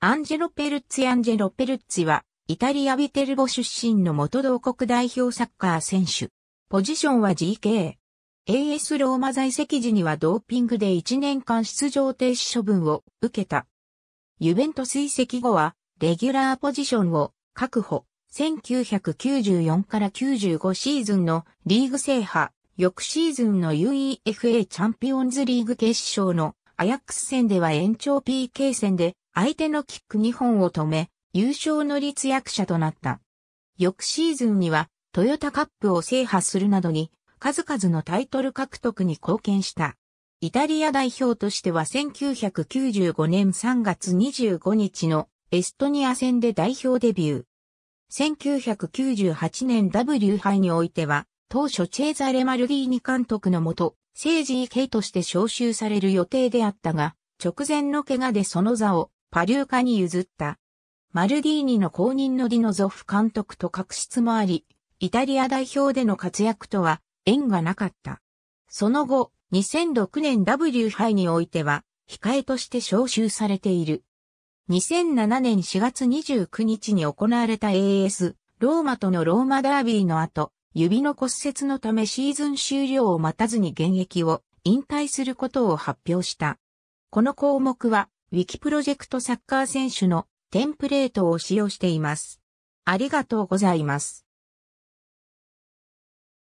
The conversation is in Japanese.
アンジェロ・ペルッツィアンジェロ・ペルッツィは、イタリア・ビテルボ出身の元同国代表サッカー選手。ポジションは GK。AS ローマ在籍時にはドーピングで1年間出場停止処分を受けた。ユベント追跡後は、レギュラーポジションを確保。1994から95シーズンのリーグ制覇、翌シーズンの UEFA チャンピオンズリーグ決勝のアヤックス戦では延長 PK 戦で相手のキック2本を止め、優勝の立役者となった。翌シーズンには、トヨタカップを制覇するなどに、数々のタイトル獲得に貢献した。イタリア代表としては1995年3月25日のエストニア戦で代表デビュー。1998年 W 杯においては、当初チェーザレ・マルディーニ監督のもと、政治 EK として招集される予定であったが、直前の怪我でその座をパリューカに譲った。マルディーニの後任のディノゾフ監督と確執もあり、イタリア代表での活躍とは縁がなかった。その後、2006年 W 杯においては、控えとして招集されている。2007年4月29日に行われた AS、ローマとのローマダービーの後、指の骨折のためシーズン終了を待たずに現役を引退することを発表した。この項目はウィキプロジェクトサッカー選手のテンプレートを使用しています。ありがとうございます。